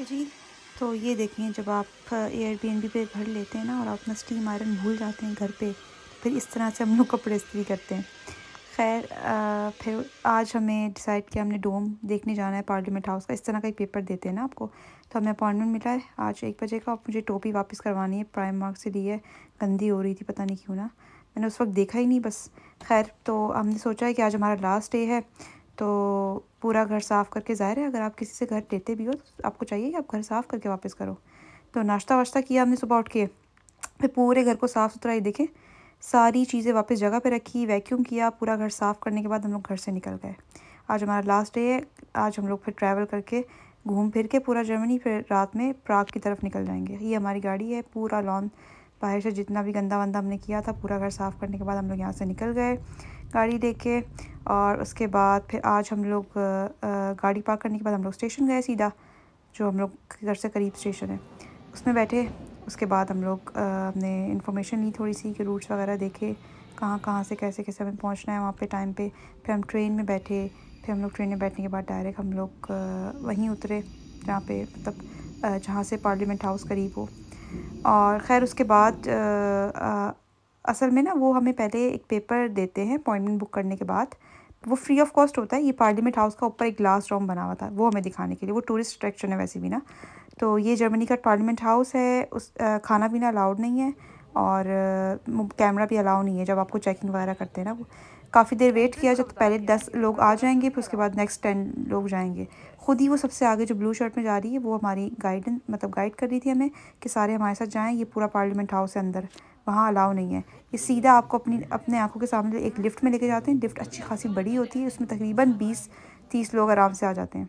है जी तो ये देखिए जब आप एयरबीएनबी पे घर लेते हैं ना और आप अपना स्टीम आयरन भूल जाते हैं घर पे फिर इस तरह से हम लोग कपड़े इस्त्री करते हैं खैर फिर आज हमें डिसाइड किया हमने डोम देखने जाना है पार्लियामेंट हाउस का इस तरह का एक पेपर देते हैं ना आपको तो हमें अपॉइंटमेंट मिला है आज एक बजे का और मुझे टोपी वापस करवानी है प्राइम मार्क से ली है गंदी हो रही थी पता नहीं क्यों ना मैंने उस वक्त देखा ही नहीं बस खैर तो हमने सोचा है कि आज हमारा लास्ट डे है तो पूरा घर साफ़ करके ज़ाहिर है अगर आप किसी से घर लेते भी हो तो आपको चाहिए कि आप घर साफ़ करके वापस करो तो नाश्ता वाश्ता किया हमने सुबह उठ के फिर पूरे घर को साफ़ सुथरा ही देखें सारी चीज़ें वापस जगह पे रखी वैक्यूम किया पूरा घर साफ़ करने के बाद हम लोग घर से निकल गए आज हमारा लास्ट डे है आज हम लोग फिर ट्रैवल करके घूम फिर के पूरा जर्मनी फिर रात में प्राग की तरफ निकल जाएंगे ये हमारी गाड़ी है पूरा लॉन्ग बाहर से जितना भी गंदा वंदा हमने किया था पूरा घर साफ़ करने के बाद हम लोग यहाँ से निकल गए गाड़ी लेके और उसके बाद फिर आज हम लोग गाड़ी पार्क करने के बाद हम लोग स्टेशन गए सीधा जो हम लोग घर से करीब स्टेशन है उसमें बैठे उसके बाद हम लोग हमने इन्फॉर्मेशन ली थोड़ी सी कि रूट्स वगैरह देखे कहाँ कहाँ से कैसे कैसे हमें पहुँचना है वहाँ पे टाइम पे फिर हम ट्रेन में बैठे फिर हम लोग ट्रेन में बैठने के बाद डायरेक्ट हम लोग वहीं उतरे जहाँ पे मतलब जहाँ से पार्लियामेंट हाउस करीब हो और खैर उसके बाद आ, आ, असल में ना वो हमें पहले एक पेपर देते हैं अपॉइंटमेंट बुक करने के बाद वो फ्री ऑफ कॉस्ट होता है ये पार्लियामेंट हाउस का ऊपर एक ग्लास रूम बना हुआ था वो हमें दिखाने के लिए वो टूरिस्ट अट्रैक्शन है वैसे भी ना तो ये जर्मनी का पार्लियामेंट हाउस है उस आ, खाना पीना अलाउड नहीं है और कैमरा भी अलाउ नहीं है जब आपको चेकिंग वगैरह करते हैं ना वो काफ़ी देर वेट किया जब तो पहले दस लोग आ जाएंगे फिर उसके बाद नेक्स्ट टेन लोग जाएंगे खुद ही वो सबसे आगे जो ब्लू शर्ट में जा रही है वो हमारी गाइडन मतलब गाइड कर रही थी हमें कि सारे हमारे साथ जाएँ ये पूरा पार्लियामेंट हाउस है अंदर वहाँ अलाउ नहीं है ये सीधा आपको अपनी अपने आँखों के सामने एक लिफ्ट में लेके जाते हैं लिफ्ट अच्छी खासी बड़ी होती है उसमें तकरीबन बीस तीस लोग आराम से आ जाते हैं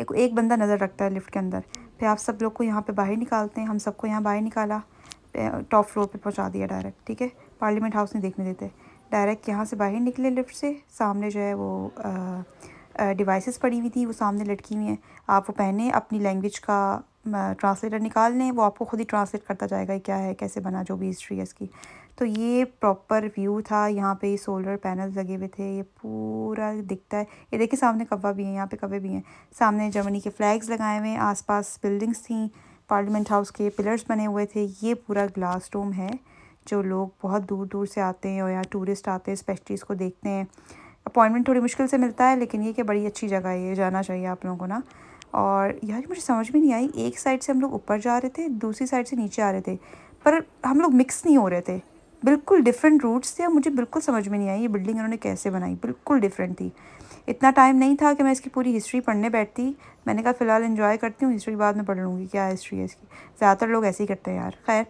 एक एक बंदा नज़र रखता है लिफ्ट के अंदर फिर आप सब लोग को यहाँ पे बाहर निकालते हैं हम सबको यहाँ बाहर निकाला टॉप फ्लोर पे पहुँचा दिया डायरेक्ट ठीक है पार्लियामेंट हाउस नहीं देखने देते डायरेक्ट यहाँ से बाहर निकले लिफ्ट से सामने जो है वो डिवाइसेस पड़ी हुई थी वो सामने लटकी हुई हैं आप वो पहने अपनी लैंग्वेज का ट्रांसलेटर निकाल लें वो आपको ख़ुद ही ट्रांसलेट करता जाएगा क्या है कैसे बना जो भी हिस्ट्री है इसकी तो ये प्रॉपर व्यू था यहाँ पे सोलर पैनल लगे हुए थे ये पूरा दिखता है ये देखिए सामने कब्बा भी है यहाँ पे कब्बे भी हैं सामने जर्मनी के फ्लैग्स लगाए हुए हैं आसपास बिल्डिंग्स थी पार्लियामेंट हाउस के पिलर्स बने हुए थे ये पूरा ग्लास रूम है जो लोग बहुत दूर दूर से आते हैं और यहाँ टूरिस्ट आते हैं स्पेशली इसको देखते हैं अपॉइंटमेंट थोड़ी मुश्किल से मिलता है लेकिन ये कि बड़ी अच्छी जगह है ये जाना चाहिए आप लोगों को ना और यार मुझे समझ में नहीं आई एक साइड से हम लोग ऊपर जा रहे थे दूसरी साइड से नीचे आ रहे थे पर हम लोग मिक्स नहीं हो रहे थे बिल्कुल डिफरेंट रूट्स थे और मुझे बिल्कुल समझ में नहीं आई ये बिल्डिंग इन्होंने कैसे बनाई बिल्कुल डिफरेंट थी इतना टाइम नहीं था कि मैं इसकी पूरी हिस्ट्री पढ़ने बैठती मैंने कहा फ़िलहाल इन्जॉय करती हूँ हिस्ट्री बाद में पढ़ लूँगी क्या हिस्ट्री है इसकी ज़्यादातर लोग ऐसे ही करते हैं यार खैर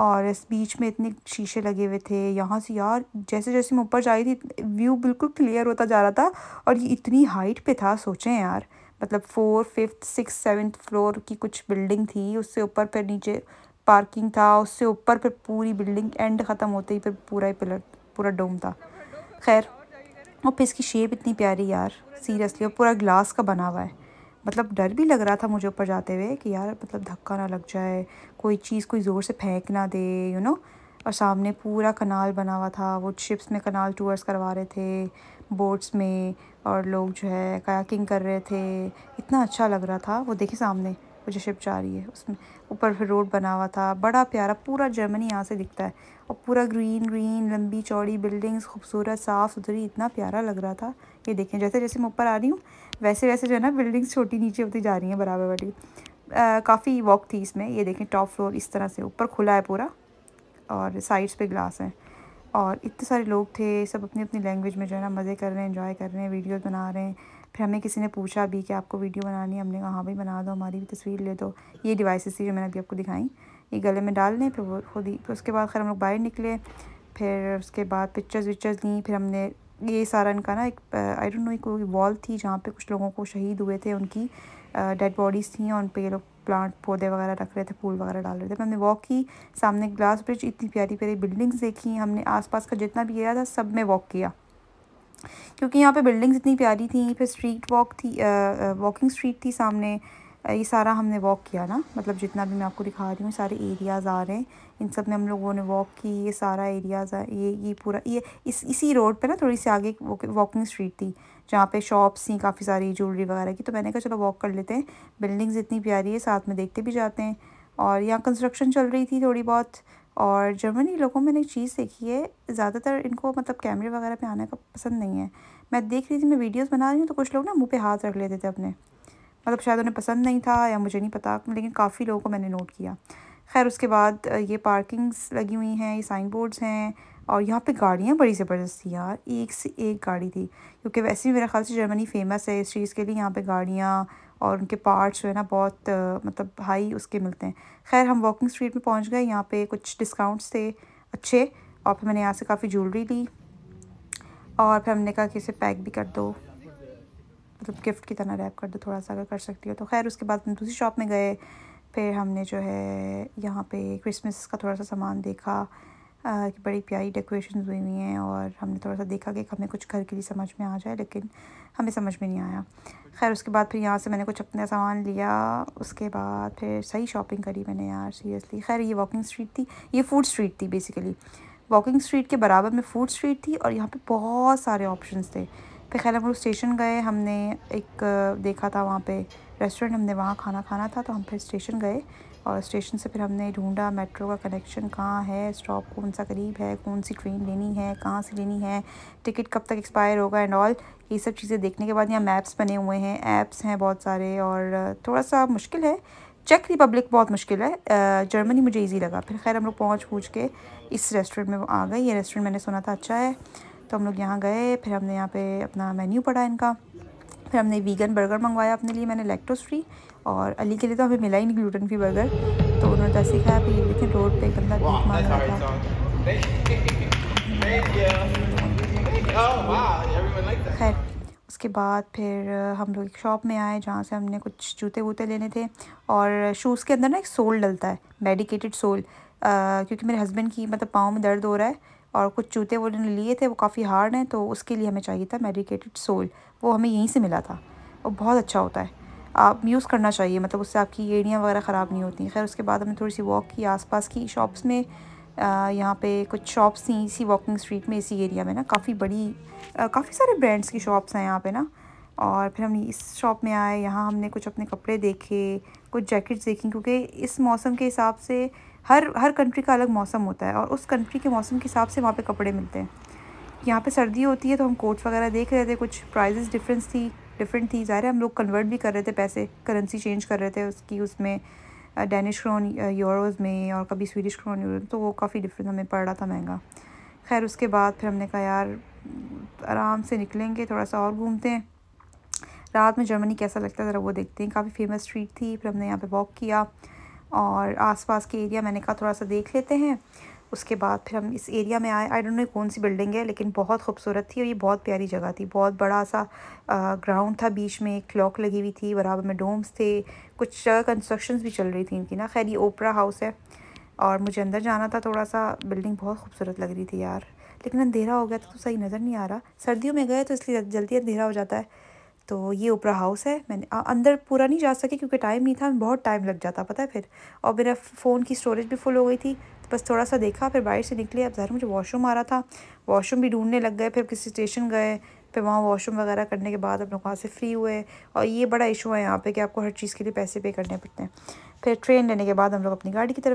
और इस बीच में इतने शीशे लगे हुए थे यहाँ से यार जैसे जैसे मैं ऊपर जा रही थी व्यू बिल्कुल क्लियर होता जा रहा था और ये इतनी हाइट पे था सोचें यार मतलब four fifth six seventh floor की कुछ बिल्डिंग थी उससे ऊपर फिर नीचे पार्किंग था उससे ऊपर फिर पूरी बिल्डिंग एंड ख़त्म होते ही फिर पूरा ही पिलर पूरा डोम था खैर और फिर इसकी शेप इतनी प्यारी यार सीरियसली और पूरा ग्लास का बना हुआ है मतलब डर भी लग रहा था मुझे ऊपर जाते हुए कि यार मतलब धक्का ना लग जाए कोई चीज़ कोई ज़ोर से फेंक ना दे यू you नो know? और सामने पूरा कनाल बना हुआ था वो शिप्स में कनाल टूर्स करवा रहे थे बोट्स में और लोग जो है कयाकिंग कर रहे थे इतना अच्छा लग रहा था वो देखे सामने वो जो शिप जा रही है उसमें ऊपर फिर रोड बना हुआ था बड़ा प्यारा पूरा जर्मनी यहाँ से दिखता है और पूरा ग्रीन ग्रीन लंबी चौड़ी बिल्डिंग्स खूबसूरत साफ़ सुथरी इतना प्यारा लग रहा था ये देखें जैसे जैसे मैं ऊपर आ रही हूँ वैसे वैसे जो है ना बिल्डिंग्स छोटी नीचे होती जा रही हैं बराबर वाली काफ़ी वॉक थी इसमें ये देखें टॉप फ्लोर इस तरह से ऊपर खुला है पूरा और साइड्स पे ग्लास हैं और इतने सारे लोग थे सब अपनी अपनी लैंग्वेज में जो है ना मज़े कर रहे हैं इन्जॉय कर रहे हैं वीडियोज बना रहे हैं फिर हमें किसी ने पूछा भी कि आपको वीडियो बनानी है हमने कहा हाँ भाई बना दो हमारी भी तस्वीर ले दो ये डिवाइसेस थी जो मैंने अभी आपको दिखाई ये गले में डाल लें फिर वो खुद ही फिर उसके बाद खैर हम लोग बाहर निकले फिर उसके बाद पिक्चर्स विक्चर्स लीं फिर हमने ये सारा इनका ना एक आई डोंट नो एक कोई वॉल थी जहाँ पे कुछ लोगों को शहीद हुए थे उनकी डेड बॉडीज़ थी और उन पर ये लोग प्लांट पौधे वगैरह रख रहे थे फूल वगैरह डाल रहे थे हमने वॉक की सामने ग्लास ब्रिज इतनी प्यारी प्यारी बिल्डिंग्स देखी हमने आसपास का जितना भी एरिया था सब में वॉक किया क्योंकि यहाँ पे बिल्डिंग्स इतनी प्यारी थी फिर स्ट्रीट वॉक थी वॉकिंग स्ट्रीट थी सामने ये सारा हमने वॉक किया ना मतलब जितना भी मैं आपको दिखा रही हूँ सारे एरियाज़ आ रहे हैं इन सब में हम लोगों ने वॉक की ये सारा एरियाज़ ये ये पूरा ये इस इसी रोड पे ना थोड़ी सी आगे वॉकिंग स्ट्रीट थी जहाँ पे शॉप्स थी काफ़ी सारी ज्वेलरी वगैरह की तो मैंने कहा चलो वॉक कर लेते हैं बिल्डिंग्स इतनी प्यारी है साथ में देखते भी जाते हैं और यहाँ कंस्ट्रक्शन चल रही थी थोड़ी बहुत और जर्मनी लोगों में एक चीज़ देखी है ज़्यादातर इनको मतलब कैमरे वगैरह पे आने का पसंद नहीं है मैं देख रही थी मैं वीडियोज़ बना रही हूँ तो कुछ लोग ना मुँह पे हाथ रख लेते थे अपने मतलब शायद उन्हें पसंद नहीं था या मुझे नहीं पता लेकिन काफ़ी लोगों को मैंने नोट किया खैर उसके बाद ये पार्किंग्स लगी हुई हैं ये साइन बोर्ड्स हैं और यहाँ पे गाड़ियाँ बड़ी ज़बरदस्त थी यार एक से एक गाड़ी थी क्योंकि वैसे भी मेरे ख्याल से जर्मनी फेमस है इस चीज़ के लिए यहाँ पे गाड़ियाँ और उनके पार्ट्स जो है ना बहुत मतलब हाई उसके मिलते हैं खैर हम वॉकिंग स्ट्रीट में पहुँच गए यहाँ पे कुछ डिस्काउंट्स थे अच्छे और फिर मैंने यहाँ से काफ़ी ज्वेलरी ली और फिर हमने कहा कि इसे पैक भी कर दो मतलब गिफ्ट की तरह रैप कर दो थोड़ा सा अगर कर सकती हो तो खैर उसके बाद हम दूसरी शॉप में गए फिर हमने जो है यहाँ पे क्रिसमस का थोड़ा सा सामान देखा आ, कि बड़ी प्यारी डेकोरेशन हुई हुई हैं और हमने थोड़ा सा देखा कि हमें कुछ घर के लिए समझ में आ जाए लेकिन हमें समझ में नहीं आया खैर उसके बाद फिर यहाँ से मैंने कुछ अपना सामान लिया उसके बाद फिर सही शॉपिंग करी मैंने यार सीरियसली खैर ये वॉकिंग स्ट्रीट थी ये फूड स्ट्रीट थी बेसिकली वॉकिंग स्ट्रीट के बराबर में फूड स्ट्रीट थी और यहाँ पर बहुत सारे ऑप्शन थे फिर खैर हम लोग स्टेशन गए हमने एक देखा था वहाँ पे रेस्टोरेंट हमने वहाँ खाना खाना था तो हम फिर स्टेशन गए और स्टेशन से फिर हमने ढूंढा मेट्रो का कनेक्शन कहाँ है स्टॉप कौन सा करीब है कौन सी ट्रेन लेनी है कहाँ से लेनी है टिकट कब तक एक्सपायर होगा एंड ऑल ये सब चीज़ें देखने के बाद यहाँ मैप्स बने हुए हैं ऐप्स हैं बहुत सारे और थोड़ा सा मुश्किल है चेक रिपब्लिक बहुत मुश्किल है जर्मनी मुझे ईजी लगा फिर खैर हम लोग पहुँच पूछ के इस रेस्टोरेंट में आ गए ये रेस्टोरेंट मैंने सुना था अच्छा है तो हम लोग यहाँ गए फिर हमने यहाँ पे अपना मेन्यू पढ़ा इनका फिर हमने वीगन बर्गर मंगवाया अपने लिए मैंने लैक्टोज फ्री और अली के लिए तो हमें मिला ही नहीं ग्लूटन फ्री बर्गर तो उन्होंने जैसे तो खाया फिर देखिए रोड पे गंदा भीख मांग रहा था खैर उसके बाद फिर हम लोग एक शॉप में आए जहाँ से हमने कुछ जूते वूते लेने थे और शूज़ के अंदर ना एक सोल डलता है मेडिकेटेड सोल क्योंकि मेरे हस्बैंड की मतलब पाँव में दर्द हो रहा है और कुछ जूते वो लिए थे वो काफ़ी हार्ड हैं तो उसके लिए हमें चाहिए था मेडिकेटेड सोल वो हमें यहीं से मिला था वो बहुत अच्छा होता है आप यूज़ करना चाहिए मतलब उससे आपकी एड़ियाँ वगैरह ख़राब नहीं होती खैर उसके बाद हमने थोड़ी सी वॉक की आसपास की शॉप्स में यहाँ पे कुछ शॉप्स थी इसी वॉकिंग स्ट्रीट में इसी एरिया में ना काफ़ी बड़ी काफ़ी सारे ब्रांड्स की शॉप्स हैं यहाँ पे ना और फिर हम इस शॉप में आए यहाँ हमने कुछ अपने कपड़े देखे कुछ जैकेट्स देखी क्योंकि इस मौसम के हिसाब से हर हर कंट्री का अलग मौसम होता है और उस कंट्री के मौसम के हिसाब से वहाँ पे कपड़े मिलते हैं यहाँ पे सर्दी होती है तो हम कोट्स वगैरह देख रहे थे कुछ प्राइजेस डिफरेंस थी डिफरेंट थी ज़ाहिर हम लोग कन्वर्ट भी कर रहे थे पैसे करेंसी चेंज कर रहे थे उसकी उसमें डेनिश क्रोन यूरोज़ में और कभी स्वीडिश क्रोन यूरो तो वो काफ़ी डिफरेंस हमें पड़ रहा था महंगा खैर उसके बाद फिर हमने कहा यार आराम से निकलेंगे थोड़ा सा और घूमते हैं रात में जर्मनी कैसा लगता है ज़रा वो देखते हैं काफ़ी फेमस स्ट्रीट थी फिर हमने यहाँ पे वॉक किया और आसपास के एरिया मैंने कहा थोड़ा सा देख लेते हैं उसके बाद फिर हम इस एरिया में आए आई डोंट नो कौन सी बिल्डिंग है लेकिन बहुत खूबसूरत थी और ये बहुत प्यारी जगह थी बहुत बड़ा सा ग्राउंड था बीच में क्लॉक लगी हुई थी बराबर में डोम्स थे कुछ कंस्ट्रक्शंस भी चल रही थी इनकी ना खैर ये ओपरा हाउस है और मुझे अंदर जाना था थोड़ा सा बिल्डिंग बहुत खूबसूरत लग रही थी यार लेकिन अंधेरा हो गया था तो सही नज़र नहीं आ रहा सर्दियों में गए तो इसलिए जल्दी अंधेरा हो जाता है तो ये ओपरा हाउस है मैंने आ, अंदर पूरा नहीं जा सके क्योंकि टाइम नहीं था बहुत टाइम लग जाता पता है फिर और मेरा फ़ोन की स्टोरेज भी फुल हो गई थी तो बस थोड़ा सा देखा फिर बाहर से निकले अब ज़रा मुझे वॉशरूम आ रहा था वॉशरूम भी ढूंढने लग गए फिर किसी स्टेशन गए फिर वहाँ वॉशरूम वगैरह करने के बाद अपने वहाँ से फ्री हुए और ये बड़ा इशू है यहाँ पे कि आपको हर चीज़ के लिए पैसे पे करने पड़ते हैं फिर ट्रेन लेने के बाद हम लोग अपनी गाड़ी की तरफ